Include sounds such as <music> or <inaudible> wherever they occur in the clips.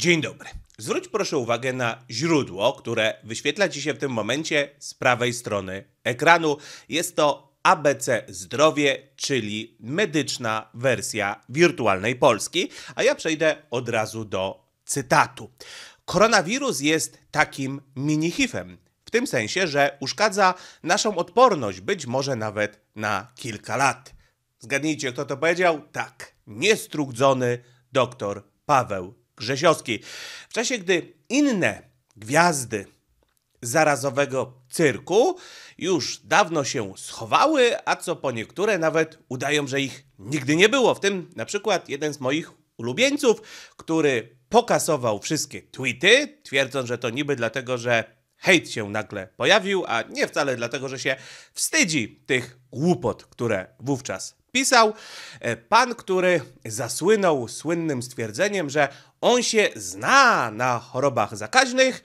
Dzień dobry. Zwróć proszę uwagę na źródło, które wyświetla Ci się w tym momencie z prawej strony ekranu. Jest to ABC Zdrowie, czyli medyczna wersja wirtualnej Polski, a ja przejdę od razu do cytatu. Koronawirus jest takim mini-hifem. W tym sensie, że uszkadza naszą odporność, być może nawet na kilka lat. Zgadnijcie, kto to powiedział? Tak, niestrudzony doktor Paweł Grzesiowskiej. W czasie gdy inne gwiazdy zarazowego cyrku już dawno się schowały, a co po niektóre nawet udają, że ich nigdy nie było. W tym na przykład jeden z moich ulubieńców, który pokasował wszystkie tweety, twierdząc, że to niby dlatego, że hejt się nagle pojawił, a nie wcale dlatego, że się wstydzi tych głupot, które wówczas pisał e, pan, który zasłynął słynnym stwierdzeniem, że on się zna na chorobach zakaźnych,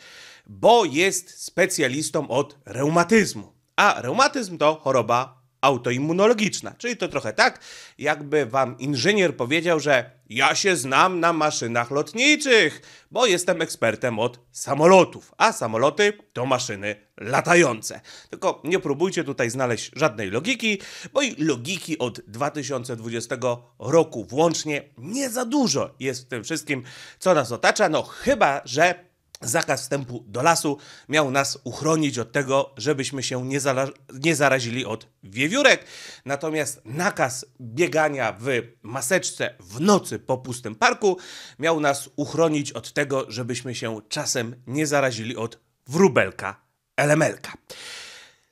bo jest specjalistą od reumatyzmu. A reumatyzm to choroba autoimmunologiczna. Czyli to trochę tak, jakby wam inżynier powiedział, że ja się znam na maszynach lotniczych, bo jestem ekspertem od samolotów, a samoloty to maszyny latające. Tylko nie próbujcie tutaj znaleźć żadnej logiki, bo i logiki od 2020 roku włącznie nie za dużo jest w tym wszystkim, co nas otacza, no chyba, że zakaz wstępu do lasu miał nas uchronić od tego, żebyśmy się nie, zara nie, zarazili od wiewiórek. Natomiast nakaz biegania w maseczce w nocy po pustym parku miał nas uchronić od tego, żebyśmy się czasem nie zarazili od wróbelka elemelka.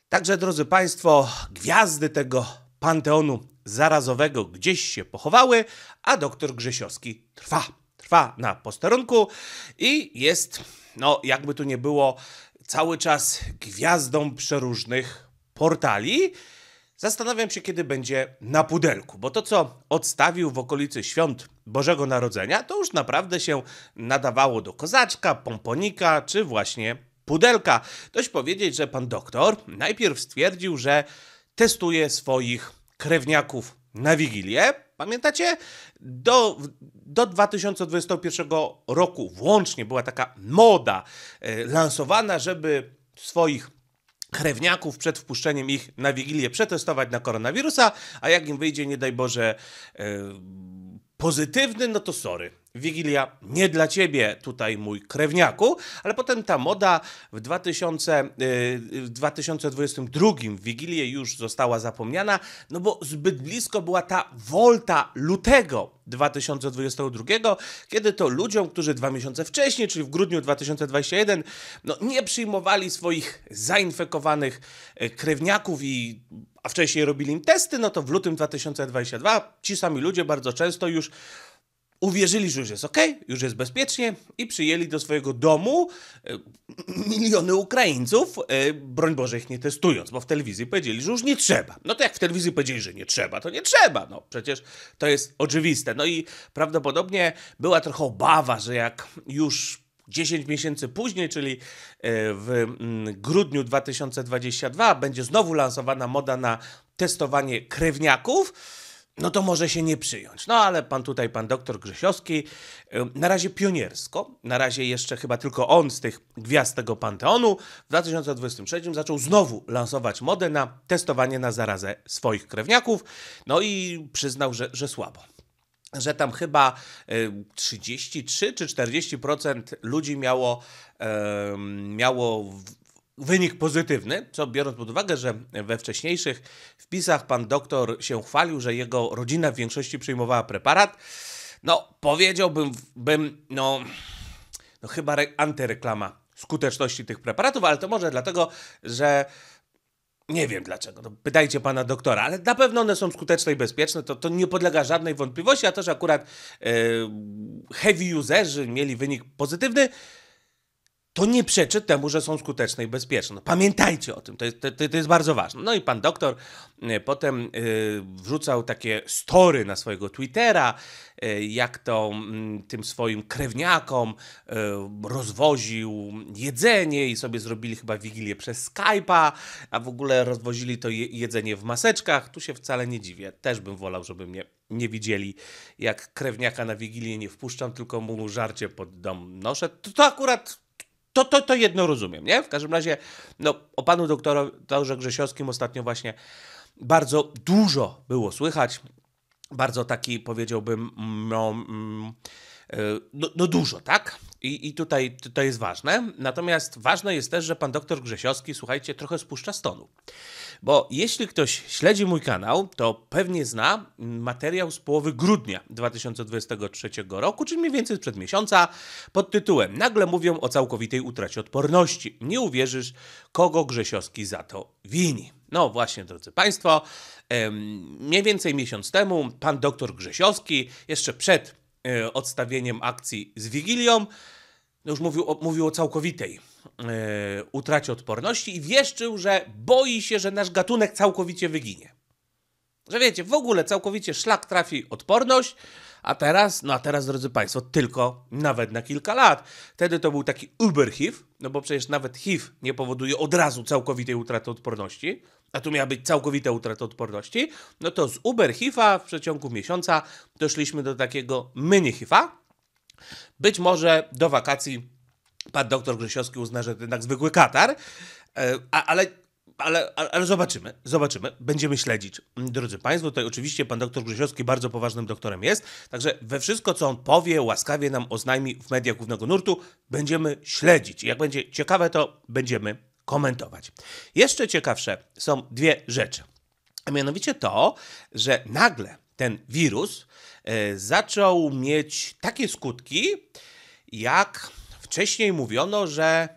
Także, drodzy Państwo, gwiazdy tego panteonu zarazowego gdzieś się pochowały, a doktor Grzesiowski trwa trwa na posterunku i jest, no jakby tu nie było, cały czas gwiazdą przeróżnych portali. Zastanawiam się, kiedy będzie na pudelku, bo to, co odstawił w okolicy świąt Bożego Narodzenia, to już naprawdę się nadawało do kozaczka, pomponika czy właśnie pudelka. Dość powiedzieć, że pan doktor najpierw stwierdził, że testuje swoich krewniaków na Wigilię, pamiętacie? Do, do 2021 roku włącznie była taka moda e, lansowana, żeby swoich krewniaków przed wpuszczeniem ich na Wigilię przetestować na koronawirusa, a jak im wyjdzie, nie daj Boże, e, pozytywny, no to sorry Wigilia nie dla ciebie, tutaj mój krewniaku, ale potem ta moda w, 2000, e, w 2022 w Wigilię już została zapomniana, no bo zbyt blisko była ta wolta lutego 2022, kiedy to ludziom, którzy dwa miesiące wcześniej, czyli w grudniu 2021, no nie przyjmowali swoich zainfekowanych e, krewniaków i a wcześniej robili im testy, no to w lutym 2022 ci sami ludzie bardzo często już uwierzyli, że już jest ok, już jest bezpiecznie i przyjęli do swojego domu e, miliony Ukraińców, e, broń Boże ich nie testując, bo w telewizji powiedzieli, że już nie trzeba. No to jak w telewizji powiedzieli, że nie trzeba, to nie trzeba. No przecież to jest oczywiste. No i prawdopodobnie była trochę obawa, że jak już 10 miesięcy później, czyli e, w mm, grudniu 2022, będzie znowu lansowana moda na testowanie krewniaków no to może się nie przyjąć. No ale pan tutaj, pan doktor Grzesiowski, na razie pioniersko, na razie jeszcze chyba tylko on z tych gwiazd tego panteonu, w 2023 zaczął znowu lansować modę na testowanie na zarazę swoich krewniaków, no i przyznał, że, że słabo że tam chyba 33 y, czy 40% ludzi miało, miało wynik pozytywny, co biorąc pod uwagę, że we wcześniejszych wpisach pan doktor się chwalił, że jego rodzina w większości przyjmowała preparat, no powiedziałbym, bym, no, no chyba re- antyreklama skuteczności tych preparatów, ale to może dlatego, że nie wiem dlaczego, no, pytajcie pana doktora, ale na pewno one są skuteczne i bezpieczne, to, to nie podlega żadnej wątpliwości, a to, że akurat yy, heavy userzy mieli wynik pozytywny, to nie przeczy temu, że są skuteczne i bezpieczne. Pamiętajcie o tym, to jest, to, to jest bardzo ważne. No i pan doktor e, potem e, wrzucał takie story na swojego Twittera, e, jak to mm, tym swoim krewniakom rozwoził jedzenie i sobie zrobili chyba wigilię przez Skype'a, a w ogóle rozwozili to jedzenie w maseczkach. Tu się wcale nie dziwię, też bym wolał, żeby mnie nie widzieli, jak krewniaka na wigilię nie wpuszczam, tylko mu żarcie pod dom noszę. To, to akurat to, to, to jedno rozumiem, nie? W każdym razie, no, o panu doktorze Grzesiowskim ostatnio właśnie bardzo dużo było słychać. Bardzo taki, powiedziałbym, mm, no... Mm, E, no, no dużo, tak? I, i tutaj to jest ważne. Natomiast ważne jest też, że pan doktor Grzesiowski, słuchajcie, trochę spuszcza stonu. Bo jeśli ktoś śledzi mój kanał, to pewnie zna materiał z połowy grudnia 2023 roku, czyli mniej więcej sprzed miesiąca, pod tytułem Nagle mówią o całkowitej utracie odporności. Nie uwierzysz, kogo Grzesiowski za to wini. No właśnie, drodzy Państwo, mniej więcej miesiąc temu pan doktor Grzesiowski, jeszcze przed E, odstawieniem akcji z Wigilią. No już mówił o, mówił o całkowitej e, utracie odporności i wieszczył, że boi się, że nasz gatunek całkowicie wyginie. Że wiecie, w ogóle całkowicie szlak trafi odporność, a teraz, no a teraz drodzy Państwo, tylko nawet na kilka lat. Wtedy to był taki uber HIV, no bo przecież nawet HIV nie powoduje od razu całkowitej utraty odporności a tu miała być całkowita utrata odporności, no to z Uber HIFA w przeciągu miesiąca doszliśmy do takiego mini HIFA. Być może do wakacji pan doktor Grzesiowski uzna, że to jednak zwykły katar, e, ale ale, ale, zobaczymy, zobaczymy. Będziemy śledzić. Mm, drodzy Państwo, tutaj oczywiście pan doktor Grzesiowski bardzo poważnym doktorem jest, także we wszystko, co on powie, łaskawie nam oznajmi w mediach głównego nurtu, będziemy śledzić. Jak będzie ciekawe, to będziemy komentować. Jeszcze ciekawsze są dwie rzeczy. A mianowicie to, że nagle ten wirus e, zaczął mieć takie skutki, jak wcześniej mówiono, że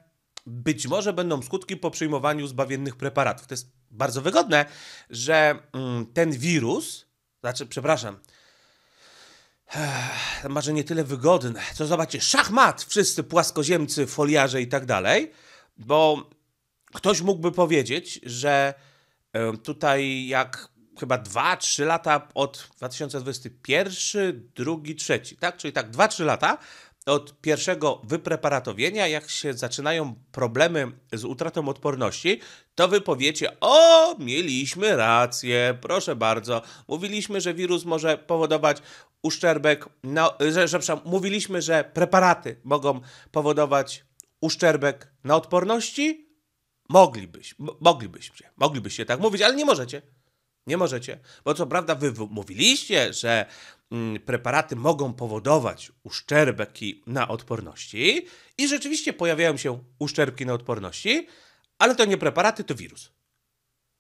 być może będą skutki po przyjmowaniu zbawiennych preparatów. To jest bardzo wygodne, że mm, ten wirus, znaczy, przepraszam, może nie tyle wygodne, co zobaczcie, szachmat, wszyscy płaskoziemcy, foliarze i tak dalej, bo Ktoś mógłby powiedzieć, że e, tutaj jak chyba 2-3 lata od 2021, drugi, trzeci, tak? Czyli tak 2-3 lata od pierwszego wypreparatowienia, jak się zaczynają problemy z utratą odporności, to wy powiecie, o, mieliśmy rację, proszę bardzo. Mówiliśmy, że wirus może powodować uszczerbek, no, że, że przepraszam, mówiliśmy, że preparaty mogą powodować uszczerbek na odporności, Moglibyś, moglibyście, moglibyście tak mówić, ale nie możecie. Nie możecie, bo co prawda wy mówiliście, że mm, preparaty mogą powodować uszczerbki na odporności i rzeczywiście pojawiają się uszczerbki na odporności, ale to nie preparaty, to wirus.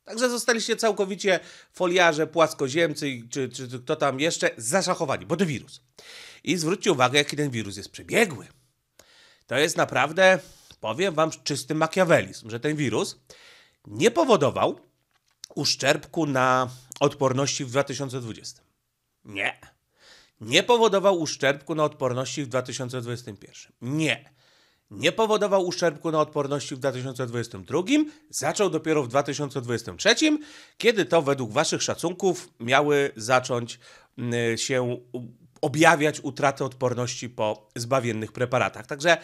Także zostaliście całkowicie foliarze, płaskoziemcy czy, czy kto tam jeszcze zaszachowani, bo to wirus. I zwróćcie uwagę, jaki ten wirus jest przebiegły. To jest naprawdę powiem wam czysty makiawelizm, że ten wirus nie powodował uszczerbku na odporności w 2020. Nie. Nie powodował uszczerbku na odporności w 2021. Nie. Nie powodował uszczerbku na odporności w 2022. Zaczął dopiero w 2023, kiedy to według Waszych szacunków miały zacząć mm, się objawiać utraty odporności po zbawiennych preparatach. Także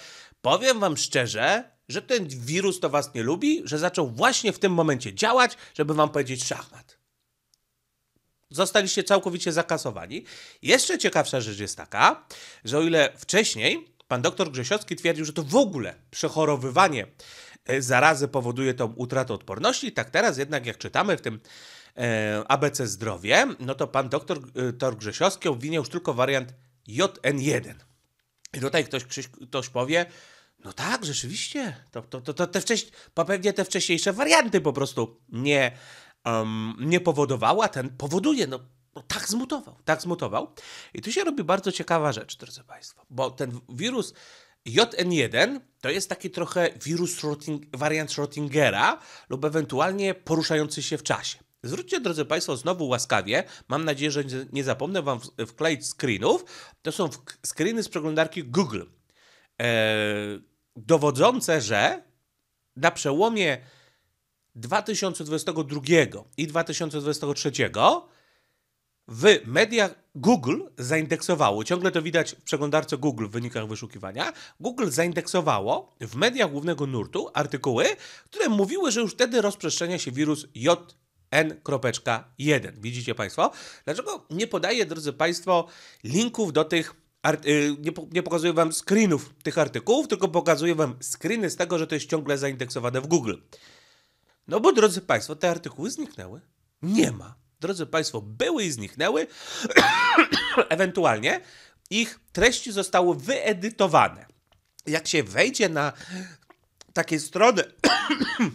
Powiem wam szczerze, że ten wirus to was nie lubi, że zaczął właśnie w tym momencie działać, żeby wam powiedzieć szachmat. Zostaliście całkowicie zakasowani. Jeszcze ciekawsza rzecz jest taka, że o ile wcześniej pan doktor Grzesiowski twierdził, że to w ogóle przechorowywanie e, zarazy powoduje tą utratę odporności, tak teraz jednak jak czytamy w tym e, ABC Zdrowie, no to pan doktor e, Tor Grzesiowski obwiniał już tylko wariant JN1. I tutaj ktoś, ktoś, ktoś powie, no tak, rzeczywiście, to, to, to, to te wcześ... pewnie te wcześniejsze warianty po prostu nie, um, nie powodowała, ten powoduje, no no, tak zmutował, tak zmutował. I tu się robi bardzo ciekawa rzecz, drodzy Państwo, bo ten wirus JN1 to jest taki trochę wirus Schröting, wariant Schrödingera lub ewentualnie poruszający się w czasie. Zwróćcie, drodzy Państwo, znowu łaskawie, mam nadzieję, że nie zapomnę Wam wkleić screenów. To są screeny z przeglądarki Google, eee, dowodzące, że na przełomie 2022 i 2023 w mediach Google zaindeksowało, ciągle to widać w przeglądarce Google w wynikach wyszukiwania, Google zaindeksowało w mediach głównego nurtu artykuły, które mówiły, że już wtedy rozprzestrzenia się wirus J n.1. Widzicie Państwo? Dlaczego nie podaję, drodzy Państwo, linków do tych y, nie, nie, pokazuję wam screenów tych artykułów, tylko pokazuję wam screeny z tego, że to jest ciągle zaindeksowane w Google. No bo drodzy Państwo, te artykuły zniknęły. Nie ma. Drodzy Państwo, były i zniknęły. <coughs> Ewentualnie ich treści zostały wyedytowane. Jak się wejdzie na takie strony <coughs>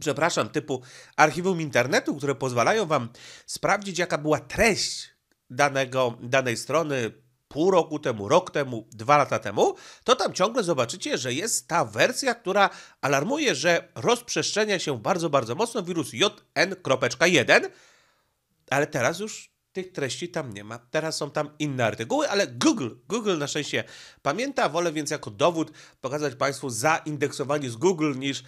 przepraszam, typu archiwum internetu, które pozwalają Wam sprawdzić, jaka była treść danego, danej strony pół roku temu, rok temu, dwa lata temu, to tam ciągle zobaczycie, że jest ta wersja, która alarmuje, że rozprzestrzenia się bardzo, bardzo mocno wirus JN.1, ale teraz już tych treści tam nie ma. Teraz są tam inne artykuły, ale Google, Google na szczęście pamięta, wolę więc jako dowód pokazać Państwu zaindeksowanie z Google niż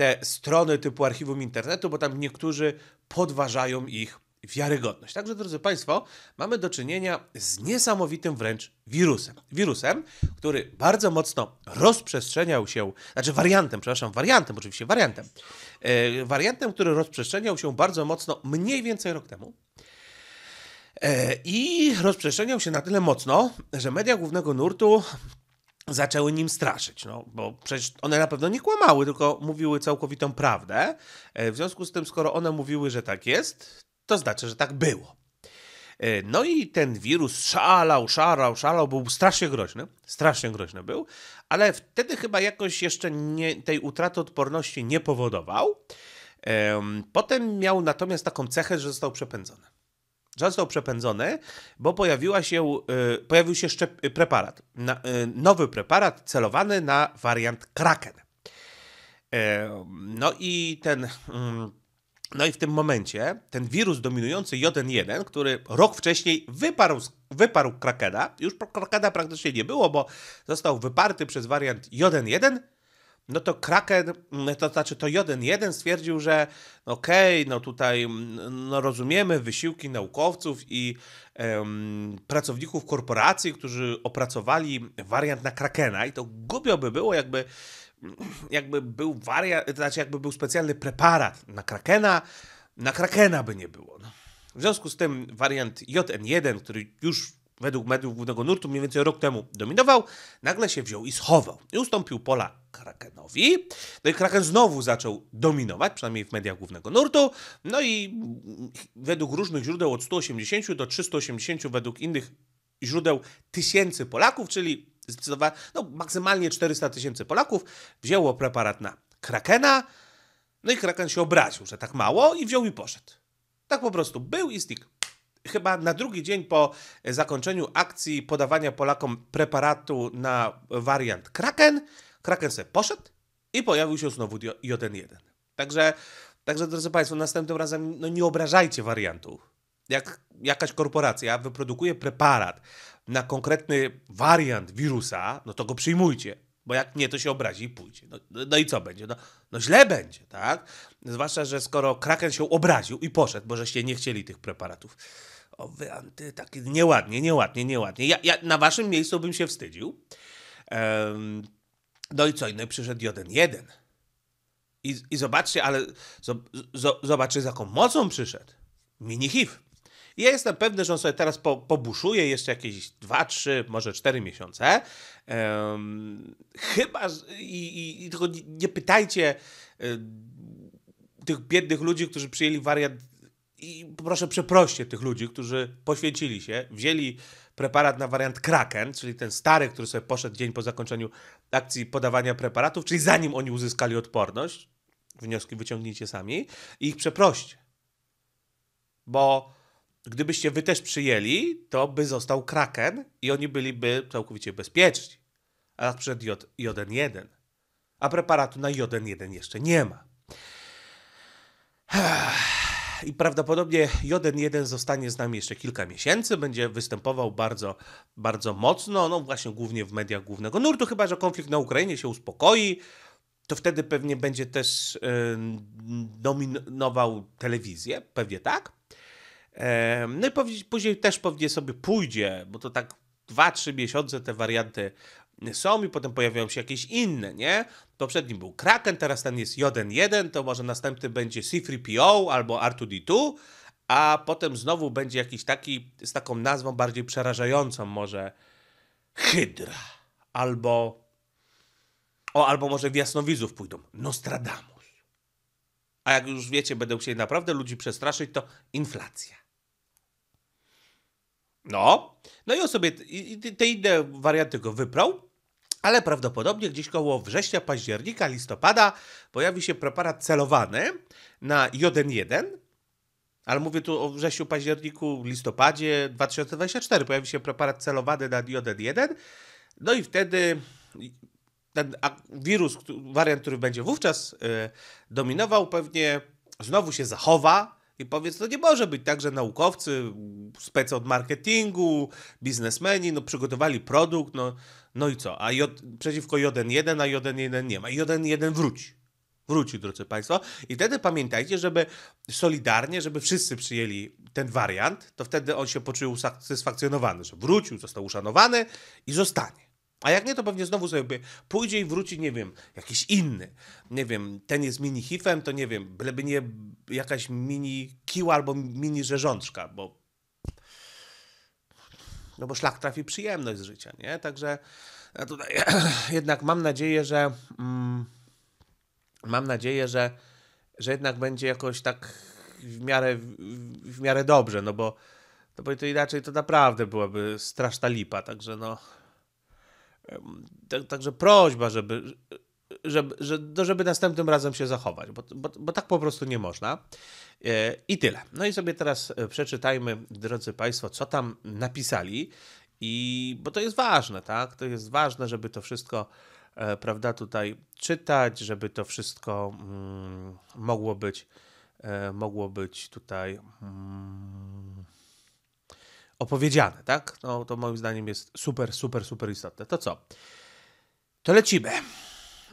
te strony typu archiwum internetu, bo tam niektórzy podważają ich wiarygodność. Także, drodzy Państwo, mamy do czynienia z niesamowitym wręcz wirusem. Wirusem, który bardzo mocno rozprzestrzeniał się, znaczy wariantem, przepraszam, wariantem, oczywiście wariantem. E, wariantem, który rozprzestrzeniał się bardzo mocno mniej więcej rok temu. E, I rozprzestrzeniał się na tyle mocno, że media głównego nurtu zaczęły nim straszyć, no, bo przecież one na pewno nie kłamały, tylko mówiły całkowitą prawdę. E, w związku z tym, skoro one mówiły, że tak jest, to znaczy, że tak było. E, no i ten wirus szalał, szalał, szalał, był strasznie groźny, strasznie groźny był, ale wtedy chyba jakoś jeszcze nie, tej utraty odporności nie powodował. Potem miał natomiast taką cechę, że został przepędzony został przepędzony, bo pojawiła się, y, pojawił się szczep, y, preparat. Na, y, nowy preparat celowany na wariant Kraken. E, no i ten. Mm, no i w tym momencie ten wirus dominujący J1.1, który rok wcześniej wyparł, wyparł Krakena, już Krakena praktycznie nie było, bo został wyparty przez wariant J1.1, no to Kraken, to znaczy to Joden 1 stwierdził, że okej, okay, no tutaj no rozumiemy wysiłki naukowców i em, pracowników korporacji, którzy opracowali wariant na Krakena i to głupio by było jakby jakby był wariant, to znaczy jakby był specjalny preparat na Krakena, na Krakena by nie było. No. W związku z tym wariant JN1, który już według mediów głównego nurtu mniej więcej rok temu dominował, nagle się wziął i schował. I ustąpił pola Krakenowi. No i Kraken znowu zaczął dominować, przynajmniej w mediach głównego nurtu. No i według różnych źródeł od 180 do 380, według innych źródeł tysięcy Polaków, czyli zdecydowanie, no maksymalnie 400 tysięcy Polaków wzięło preparat na Krakena. No i Kraken się obraził, że tak mało i wziął i poszedł. Tak po prostu był i znikł chyba na drugi dzień po zakończeniu akcji podawania Polakom preparatu na wariant Kraken, Kraken se poszedł i pojawił się znowu j 1 Także, także drodzy Państwo, następnym razem no nie obrażajcie wariantów. Jak jakaś korporacja wyprodukuje preparat na konkretny wariant wirusa, no to go przyjmujcie. Bo jak nie, to się obrazi i pójdzie. No, no, no i co będzie? No, no źle będzie, tak? Zwłaszcza, że skoro Kraken się obraził i poszedł, bo żeście nie chcieli tych preparatów wy anty, takie nieładnie, nieładnie, nieładnie. Ja, ja na waszym miejscu bym się wstydził. Um, no i co, no i przyszedł jeden jeden. I, I zobaczcie, ale zo, zo, zobaczcie z jaką mocą przyszedł. Mini HIV. I ja jestem pewny, że on sobie teraz po, pobuszuje jeszcze jakieś 2, 3, może 4 miesiące. Um, chyba, i, i, tylko nie pytajcie y, tych biednych ludzi, którzy przyjęli wariant i proszę przeproście tych ludzi, którzy poświęcili się, wzięli preparat na wariant Kraken, czyli ten stary, który sobie poszedł dzień po zakończeniu akcji podawania preparatów, czyli zanim oni uzyskali odporność, wnioski wyciągnijcie sami i ich przeproście. Bo gdybyście wy też przyjęli, to by został Kraken i oni byliby całkowicie bezpieczni. A raz przed j 1. A preparatu na j 1 jeszcze nie ma i prawdopodobnie J1 zostanie z nami jeszcze kilka miesięcy, będzie występował bardzo, bardzo mocno, no właśnie głównie w mediach głównego nurtu, chyba że konflikt na Ukrainie się uspokoi, to wtedy pewnie będzie też dominował y, telewizję, pewnie tak. E, no i później też pewnie sobie pójdzie, bo to tak 2-3 miesiące te warianty są i potem pojawiają się jakieś inne, nie? Poprzedni był Kraken, teraz ten jest Joden 1, to może następny będzie C3PO albo R2D2, a potem znowu będzie jakiś taki z taką nazwą bardziej przerażającą, może Hydra albo. O, albo może w jasnowizów pójdą. Nostradamus. A jak już wiecie, będą chcieli naprawdę ludzi przestraszyć, to inflacja. No, no i on sobie te inne warianty go wyprał ale prawdopodobnie gdzieś koło września, października, listopada pojawi się preparat celowany na joden 1, ale mówię tu o wrześniu, październiku, listopadzie 2024 pojawi się preparat celowany na joden 1, no i wtedy ten wirus, wariant, który będzie wówczas y, dominował, pewnie znowu się zachowa, i powiedz, to nie może być tak, że naukowcy, spec od marketingu, biznesmeni, no przygotowali produkt, no, no i co? A J, przeciwko j 1 a j 1 nie ma. j 1 wróci. Wróci, drodzy Państwo. I wtedy pamiętajcie, żeby solidarnie, żeby wszyscy przyjęli ten wariant, to wtedy on się poczuł usatysfakcjonowany, że wrócił, został uszanowany i zostanie. A jak nie, to pewnie znowu sobie pójdzie i wróci, nie wiem, jakiś inny. Nie wiem, ten jest mini hifem, to nie wiem, byleby nie jakaś mini kiła albo mini rzeżączka, bo no bo szlak trafi przyjemność z życia, nie? Także ja e, tutaj <clears throat> jednak mam nadzieję, że mm, mam nadzieję, że, że jednak będzie jakoś tak w miarę, w, w miarę dobrze, no bo, no bo to inaczej to naprawdę byłaby straszna lipa, także no Także prośba, żeby, żeby, no, żeby następnym razem się zachować, bo, bo, bo tak po prostu nie można. E, I tyle. No i sobie teraz e, przeczytajmy, drodzy Państwo, co tam napisali. I bo to jest ważne, tak? To jest ważne, żeby to wszystko, e, prawda, tutaj czytać, żeby to wszystko mm, mogło być, mogło być tutaj. Mm, opowiedziane, tak? No to moim zdaniem jest super, super, super istotne. To co? To lecimy.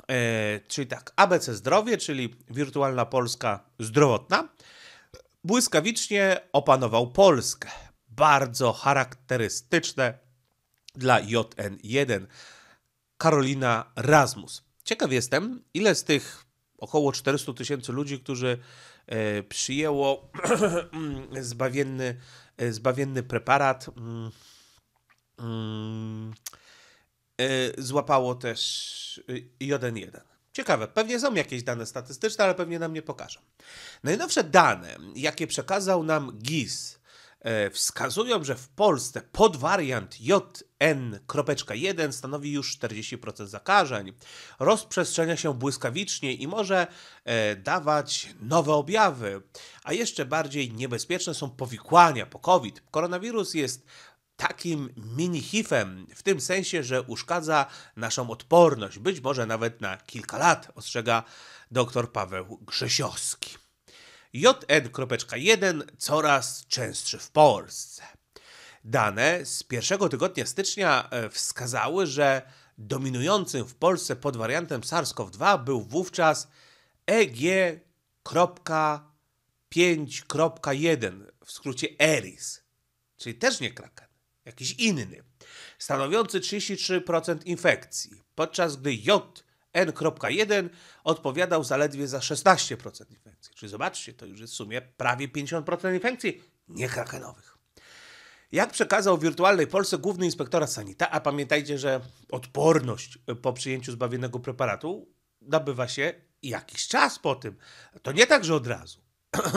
E, czyli tak, ABC Zdrowie, czyli wirtualna Polska zdrowotna, błyskawicznie opanował Polskę. Bardzo charakterystyczne dla JN1 Karolina Rasmus. Ciekaw jestem, ile z tych około 400 tysięcy ludzi, którzy e, przyjęło <clears throat> zbawienny E, zbawienny preparat. Mm, mm, e, złapało też y, j 1 Ciekawe, pewnie są jakieś dane statystyczne, ale pewnie nam nie pokażą. Najnowsze dane, jakie przekazał nam GIS E, wskazują, że w Polsce podwariant JN.1 stanowi już 40% zakażeń. Rozprzestrzenia się błyskawicznie i może e, dawać nowe objawy. A jeszcze bardziej niebezpieczne są powikłania po COVID. Koronawirus jest takim mini hifem, w tym sensie, że uszkadza naszą odporność, być może nawet na kilka lat, ostrzega dr Paweł Grzesiowski. JN.1 coraz częstszy w Polsce. Dane z pierwszego tygodnia stycznia e, wskazały, że dominującym w Polsce pod wariantem SARS-CoV-2 był wówczas EG.5.1, w skrócie ERIS, czyli też nie kraken, jakiś inny, stanowiący 33% infekcji, podczas gdy J N.1 odpowiadał zaledwie za 16% infekcji. Czyli zobaczcie, to już jest w sumie prawie 50% infekcji niekrakenowych. Jak przekazał w wirtualnej Polsce główny inspektora sanita, a pamiętajcie, że odporność e, po przyjęciu zbawionego preparatu nabywa się jakiś czas po tym. To nie tak, że od razu. <clears throat>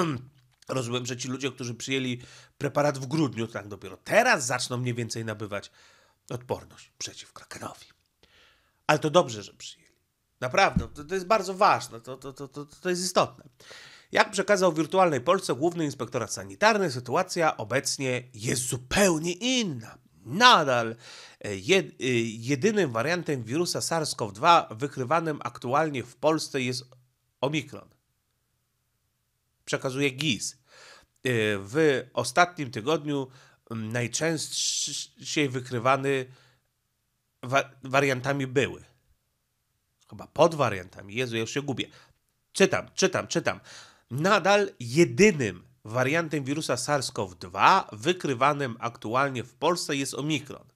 Rozumiem, że ci ludzie, którzy przyjęli preparat w grudniu, tak dopiero teraz zaczną mniej więcej nabywać odporność przeciw krakenowi. Ale to dobrze, że przyjęli. Naprawdę, to, to jest bardzo ważne, to, to, to, to, to jest istotne. Jak przekazał Wirtualnej Polsce główny inspektorat sanitarny, sytuacja obecnie jest zupełnie inna. Nadal e, e, jedynym wariantem wirusa SARS-CoV-2 wykrywanym aktualnie w Polsce jest Omikron. Przekazuje GIS. E, w ostatnim tygodniu najczęściej wykrywany wariantami były chyba pod wariantami. Jezu, ja już się gubię. Czytam, czytam, czytam. Nadal jedynym wariantem wirusa SARS-CoV-2 wykrywanym aktualnie w Polsce jest Omikron.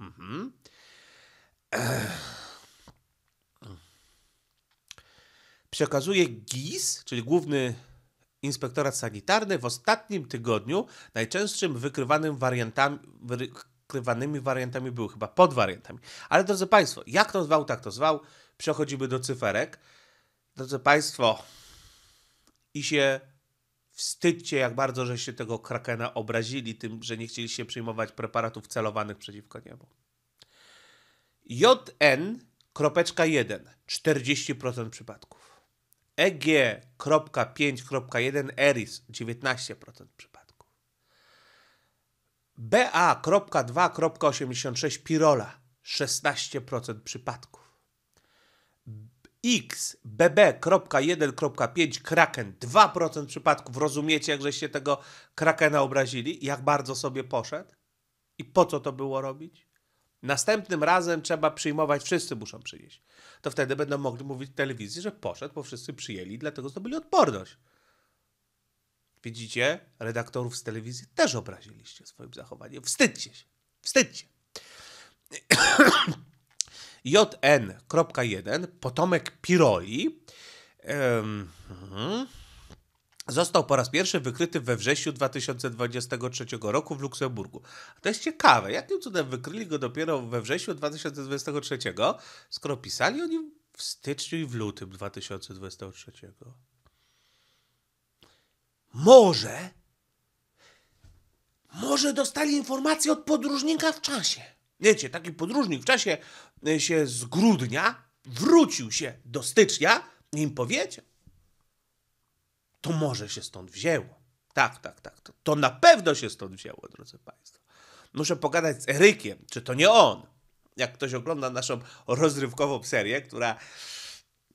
Mhm. Przekazuje GIS, czyli Główny Inspektorat Sanitarny, w ostatnim tygodniu najczęstszym wykrywanym wariantami, wykrywanymi wariantami były chyba pod wariantami. Ale drodzy Państwo, jak to zwał, tak to zwał. Przechodzimy do cyferek. Drodzy Państwo, i się wstydźcie, jak bardzo żeście tego krakena obrazili tym, że nie chcieliście przyjmować preparatów celowanych przeciwko niemu. JN.1 40% przypadków. EG.5.1 ERIS 19% przypadków. BA.2.86 Pirola 16% przypadków. XBB.1.5 Kraken. 2% przypadków. Rozumiecie, jak żeście tego Krakena obrazili? Jak bardzo sobie poszedł? I po co to było robić? Następnym razem trzeba przyjmować, wszyscy muszą przynieść. To wtedy będą mogli mówić w telewizji, że poszedł, bo wszyscy przyjęli, dlatego zdobyli odporność. Widzicie, redaktorów z telewizji też obraziliście swoim zachowaniem. Wstydźcie się, wstydźcie. JN.1, potomek Piroli, mhm, został po raz pierwszy wykryty we wrześniu 2023 roku w Luksemburgu. To jest ciekawe, jakim cudem wykryli go dopiero we wrześniu 2023, skoro pisali o nim w styczniu i w lutym 2023. Może, może dostali informację od podróżnika w czasie. Wiecie, taki podróżnik w czasie się z grudnia, wrócił się do stycznia i im powiedział. To może się stąd wzięło. Tak, tak, tak. To, to na pewno się stąd wzięło, drodzy Państwo. Muszę pogadać z Erykiem, czy to nie on. Jak ktoś ogląda naszą rozrywkową serię, która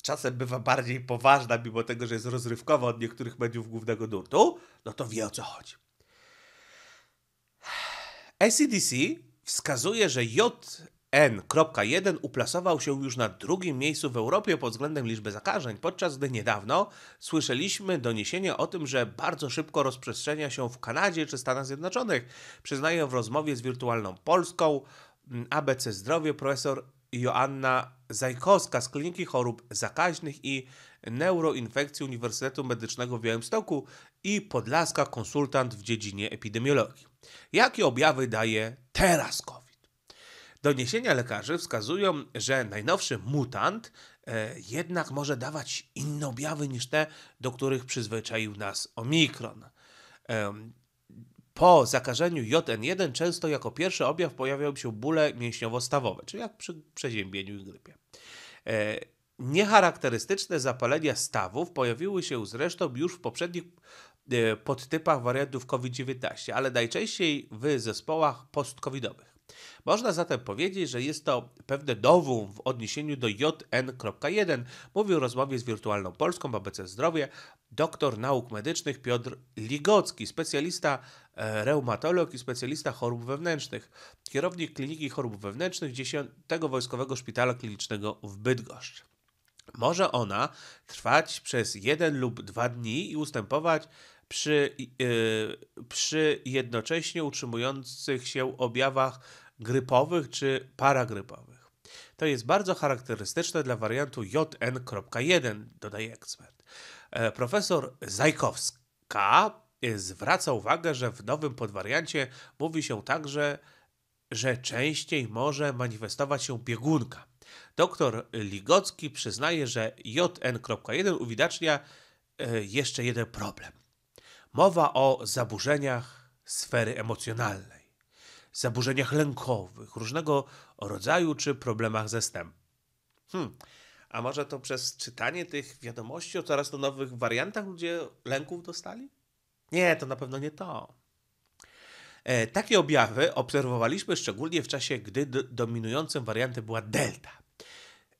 czasem bywa bardziej poważna, mimo tego, że jest rozrywkowa od niektórych mediów głównego nurtu, no to wie o co chodzi. ACDC wskazuje, że J. N.1 uplasował się już na drugim miejscu w Europie pod względem liczby zakażeń, podczas gdy niedawno słyszeliśmy doniesienie o tym, że bardzo szybko rozprzestrzenia się w Kanadzie czy Stanach Zjednoczonych. Przyznaje w rozmowie z wirtualną Polską mm, ABC Zdrowie profesor Joanna Zajkowska z Kliniki Chorób Zakaźnych i Neuroinfekcji Uniwersytetu Medycznego w Białymstoku i Podlaska konsultant w dziedzinie epidemiologii. Jakie objawy daje teraz COVID? Doniesienia lekarzy wskazują, że najnowszy mutant e, jednak może dawać inne objawy niż te, do których przyzwyczaił nas omikron. Po zakażeniu JN1 często jako pierwszy objaw pojawiają się bóle mięśniowo-stawowe, czyli jak przy przeziębieniu i grypie. E, niecharakterystyczne zapalenia stawów pojawiły się zresztą już w poprzednich e, podtypach wariantów COVID-19, ale najczęściej w zespołach post-covidowych. Można zatem powiedzieć, że jest to pewne nowum w odniesieniu do JN.1, mówił w rozmowie z Wirtualną Polską ABC Zdrowie doktor nauk medycznych Piotr Ligocki, specjalista e, reumatolog i specjalista chorób wewnętrznych, kierownik Kliniki Chorób Wewnętrznych 10 Wojskowego Szpitala Klinicznego w Bydgoszcz. Może ona trwać przez jeden lub dwa dni i ustępować przy, yy, przy jednocześnie utrzymujących się objawach grypowych czy paragrypowych. To jest bardzo charakterystyczne dla wariantu JN.1, dodaje ekspert. E, profesor Zajkowska y, zwraca uwagę, że w nowym podwariancie mówi się także, że częściej może manifestować się biegunka. Doktor Ligocki przyznaje, że JN.1 uwidacznia e, jeszcze jeden problem. Mowa o zaburzeniach sfery emocjonalnej, zaburzeniach lękowych, różnego rodzaju czy problemach ze snem. Hmm. A może to przez czytanie tych wiadomości o coraz to nowych wariantach ludzie lęków dostali? Nie, to na pewno nie to. E, takie objawy obserwowaliśmy szczególnie w czasie, gdy dominującym wariantem była delta.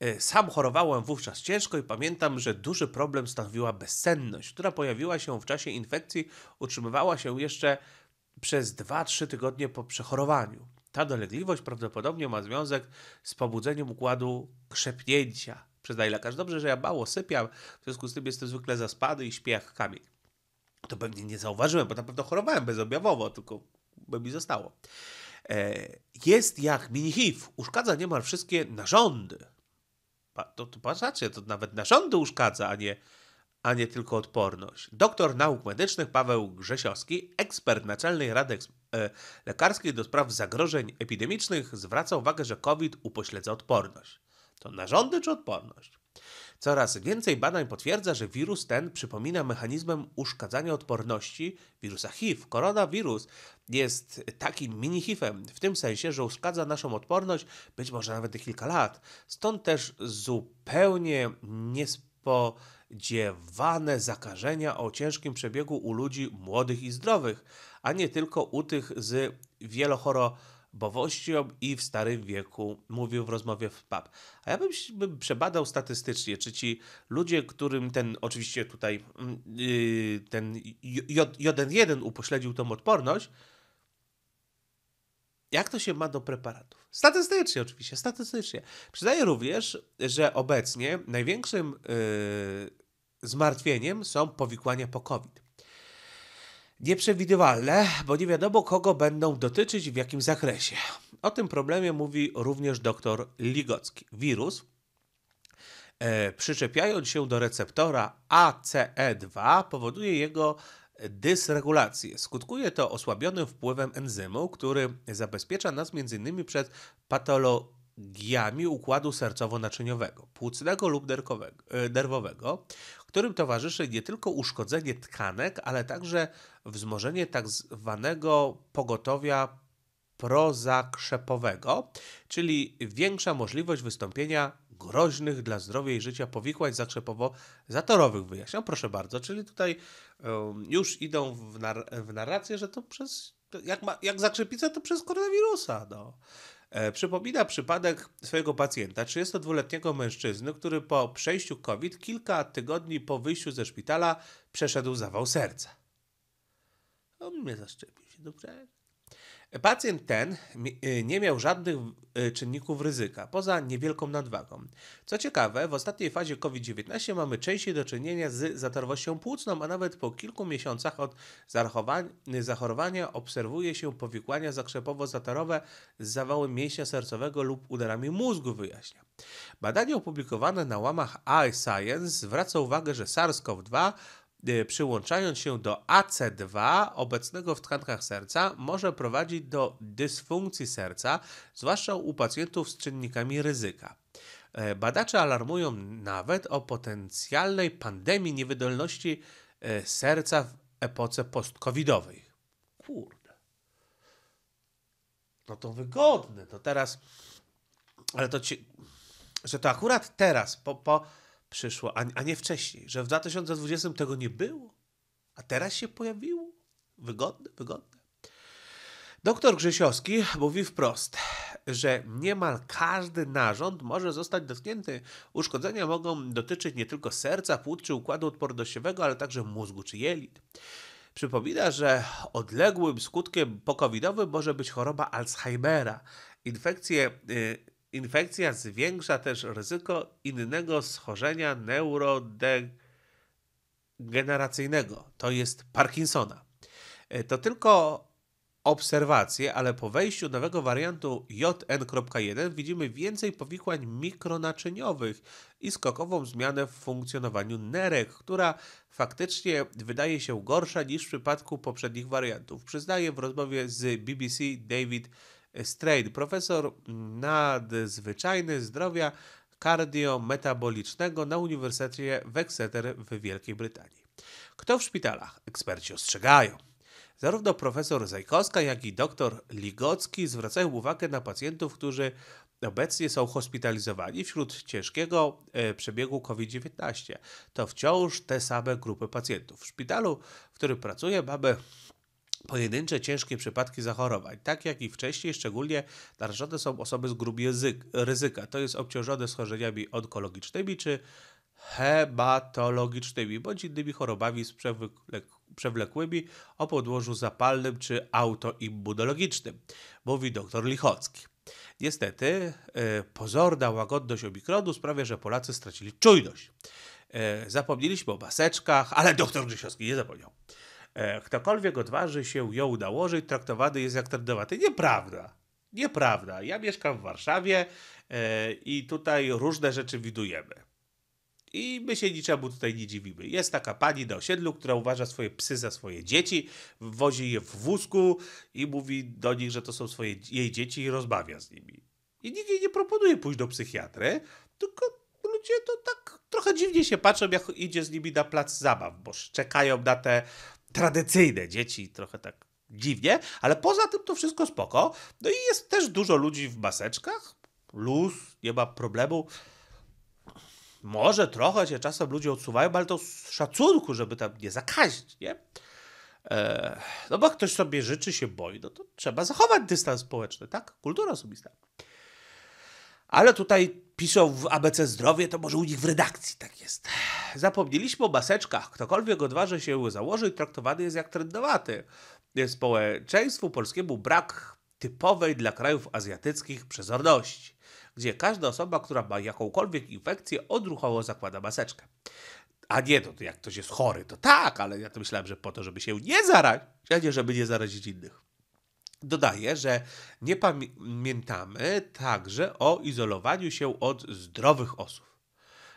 E, sam chorowałem wówczas ciężko i pamiętam, że duży problem stanowiła bezsenność, która pojawiła się w czasie infekcji, utrzymywała się jeszcze przez 2-3 tygodnie po przechorowaniu. Ta dolegliwość prawdopodobnie ma związek z pobudzeniem układu krzepnięcia. Przyznaje lekarz, dobrze, że ja mało sypiam, w związku z tym jestem zwykle zaspany i śpię jak kamień. To pewnie nie zauważyłem, bo na pewno chorowałem bezobjawowo, tylko by mi zostało. E, jest jak mini HIV, uszkadza niemal wszystkie narządy to, to masz znaczy, to nawet narządy uszkadza, a nie, a nie tylko odporność. Doktor nauk medycznych Paweł Grzesiowski, ekspert Naczelnej Rady e, Lekarskiej do spraw zagrożeń epidemicznych, zwraca uwagę, że COVID upośledza odporność. To narządy czy odporność? Coraz więcej badań potwierdza, że wirus ten przypomina mechanizmem uszkadzania odporności wirusa HIV. Koronawirus jest takim mini HIVem, w tym sensie, że uszkadza naszą odporność być może nawet kilka lat. Stąd też zupełnie niespodziewane zakażenia o ciężkim przebiegu u ludzi młodych i zdrowych, a nie tylko u tych z wielochorobowymi bowością i w starym wieku, mówił w rozmowie w pub. A ja bym, bym przebadał statystycznie, czy ci ludzie, którym ten, oczywiście tutaj yy, ten jeden jeden upośledził tą odporność, jak to się ma do preparatów? Statystycznie oczywiście, statystycznie. Przyznaję również, że obecnie największym yy, zmartwieniem są powikłania po COVID nieprzewidywalne, bo nie wiadomo kogo będą dotyczyć w jakim zakresie. O tym problemie mówi również dr Ligocki. Wirus, e, przyczepiając się do receptora ACE2, powoduje jego dysregulację. Skutkuje to osłabionym wpływem enzymu, który zabezpiecza nas m.in. przed patologiami układu sercowo-naczyniowego, płucnego lub e, nerwowego, którym towarzyszy nie tylko uszkodzenie tkanek, ale także wzmożenie tak zwanego pogotowia prozakrzepowego, czyli większa możliwość wystąpienia groźnych dla zdrowia i życia powikłań zakrzepowo-zatorowych, wyjaśniam, proszę bardzo. Czyli tutaj um, już idą w, nar w, narrację, że to przez, jak, jak zakrzepica, to przez koronawirusa, no. E, przypomina przypadek swojego pacjenta, 32-letniego mężczyzny, który po przejściu COVID kilka tygodni po wyjściu ze szpitala przeszedł zawał serca on mnie zaszczepił się, dobrze? Pacjent ten y, nie miał żadnych y, czynników ryzyka, poza niewielką nadwagą. Co ciekawe, w ostatniej fazie COVID-19 mamy częściej do czynienia z zatorowością płucną, a nawet po kilku miesiącach od zachorowania obserwuje się powikłania zakrzepowo-zatarowe z zawałem mięśnia sercowego lub udarami mózgu, wyjaśnia. Badanie opublikowane na łamach iScience zwraca uwagę, że SARS-CoV-2 Y, przyłączając się do AC2 obecnego w tkankach serca, może prowadzić do dysfunkcji serca, zwłaszcza u pacjentów z czynnikami ryzyka. E, badacze alarmują nawet o potencjalnej pandemii niewydolności e, serca w epoce post Kurde. No to wygodne. To teraz. Ale to ci. Że to akurat teraz, po, po przyszło, a, a nie wcześniej, że w 2020 tego nie było, a teraz się pojawiło. Wygodne, wygodne. Doktor Grzesiowski mówi wprost, że niemal każdy narząd może zostać dotknięty. Uszkodzenia mogą dotyczyć nie tylko serca, płuc czy układu odpornościowego, ale także mózgu czy jelit. Przypomina, że odległym skutkiem pokowidowym może być choroba Alzheimera, infekcje y, Infekcja zwiększa też ryzyko innego schorzenia neurodegeneracyjnego, to jest Parkinsona. E, to tylko obserwacje, ale po wejściu nowego wariantu JN.1 widzimy więcej powikłań mikronaczyniowych i skokową zmianę w funkcjonowaniu nerek, która faktycznie wydaje się gorsza niż w przypadku poprzednich wariantów, przyznaje w rozmowie z BBC David Strain, profesor nadzwyczajny zdrowia kardiometabolicznego na Uniwersytecie w Exeter w Wielkiej Brytanii. Kto w szpitalach? Eksperci ostrzegają. Zarówno profesor Zajkowska, jak i dr Ligocki zwracają uwagę na pacjentów, którzy obecnie są hospitalizowani wśród ciężkiego e, przebiegu COVID-19. To wciąż te same grupy pacjentów. W szpitalu, w którym pracuję, mamy pojedyncze ciężkie przypadki zachorowań. Tak jak i wcześniej, szczególnie narażone są osoby z grup ryzyka, to jest obciążone schorzeniami onkologicznymi czy hematologicznymi bądź innymi chorobami z przewlekłymi o podłożu zapalnym czy autoimmunologicznym, mówi dr Lichocki. Niestety, e, pozorna łagodność omikronu sprawia, że Polacy stracili czujność. E, zapomnieliśmy o maseczkach, ale doktor Grzesiowski nie zapomniał. E, ktokolwiek odważy się ją nałożyć, traktowany jest jak trenowaty. Nieprawda. Nieprawda. Ja mieszkam w Warszawie e, i tutaj różne rzeczy widujemy. I my się niczemu tutaj nie dziwimy. Jest taka pani na osiedlu, która uważa swoje psy za swoje dzieci, wozi je w wózku i mówi do nich, że to są swoje, jej dzieci i rozmawia z nimi. I nikt jej nie proponuje pójść do psychiatry, tylko ludzie to tak trochę dziwnie się patrzą, jak idzie z nimi na plac zabaw, bo czekają na te tradycyjne dzieci, trochę tak dziwnie, ale poza tym to wszystko spoko. No i jest też dużo ludzi w maseczkach, luz, nie ma problemu. Może trochę się czasem ludzie odsuwają, ale to z szacunku, żeby tam nie zakaźć nie? Eee, no bo ktoś sobie życzy, się boi, no to trzeba zachować dystans społeczny, tak? Kultura osobista. Ale tutaj piszą w ABC Zdrowie, to może u nich w redakcji tak jest. Zapomnieliśmy o maseczkach. Ktokolwiek odważy się założyć, traktowany jest jak trendowaty. Społeczeństwu polskiemu brak typowej dla krajów azjatyckich przezorności, gdzie każda osoba, która ma jakąkolwiek infekcję, odruchowo zakłada maseczkę. A nie, to, to jak ktoś jest chory, to tak, ale ja to myślałem, że po to, żeby się nie zarazić, a nie żeby nie zarazić innych. Dodaję, że nie pamiętamy także o izolowaniu się od zdrowych osób.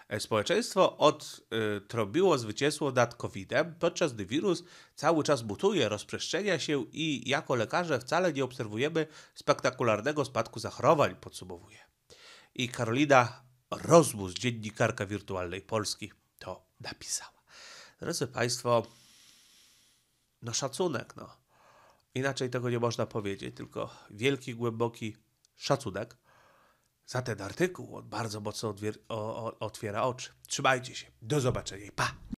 E, społeczeństwo odtrobiło e, zwycięstwo nad COVID-em, podczas gdy wirus cały czas butuje, rozprzestrzenia się i jako lekarze wcale nie obserwujemy spektakularnego spadku zachorowań, podsumowuje. I Karolina Rozbus, dziennikarka wirtualnej Polski, to napisała. Drodzy Państwo, no szacunek, no. Inaczej tego nie można powiedzieć, tylko wielki, głęboki szacunek za ten artykuł. On bardzo mocno otwiera oczy. Trzymajcie się. Do zobaczenia. Pa!